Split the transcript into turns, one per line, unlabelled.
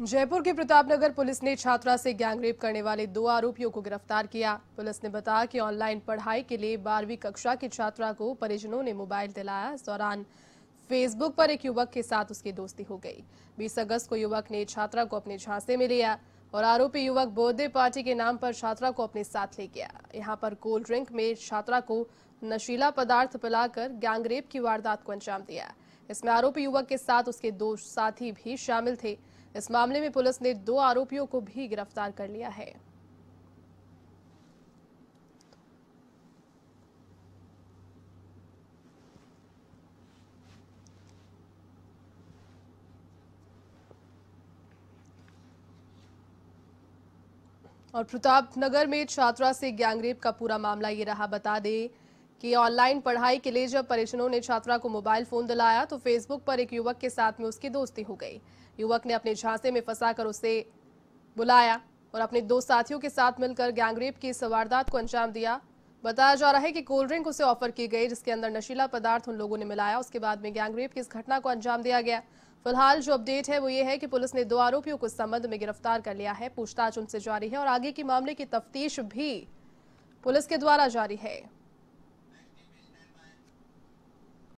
जयपुर के प्रतापनगर पुलिस ने छात्रा से गैंगरेप करने वाले दो आरोपियों को गिरफ्तार किया पुलिस ने बताया कि ऑनलाइन पढ़ाई के लिए बारहवीं कक्षा की छात्रा को परिजनों ने मोबाइल दिलाया इस दौरान फेसबुक पर एक युवक के साथ उसकी दोस्ती हो गई 20 अगस्त को युवक ने छात्रा को अपने झांसे में लिया और आरोपी युवक बर्थडे पार्टी के नाम पर छात्रा को अपने साथ ले गया यहाँ पर कोल्ड ड्रिंक में छात्रा को नशीला पदार्थ पिलाकर गैंगरेप की वारदात को अंजाम दिया इसमें आरोपी युवक के साथ उसके दो साथी भी शामिल थे इस मामले में पुलिस ने दो आरोपियों को भी गिरफ्तार कर लिया है और प्रताप नगर में छात्रा से गैंगरेप का पूरा मामला ये रहा बता दें कि ऑनलाइन पढ़ाई के लिए जब परिजनों ने छात्रा को मोबाइल फोन दिलाया तो फेसबुक पर एक युवक के साथ में उसकी दोस्ती हो गई युवक ने अपने झांसे में फंसाकर उसे बुलाया और अपने दो साथियों के साथ मिलकर गैंगरेप की वारदात को अंजाम दिया बताया जा रहा है कि कोल्ड ड्रिंक उसे ऑफर की गई जिसके अंदर नशीला पदार्थ उन लोगों ने मिलाया उसके बाद में गैंगरेप की इस घटना को अंजाम दिया गया फिलहाल जो अपडेट है वो ये है कि पुलिस ने दो आरोपियों को संबंध में गिरफ्तार कर लिया है पूछताछ उनसे जारी है और आगे की मामले की तफ्तीश भी पुलिस के द्वारा जारी है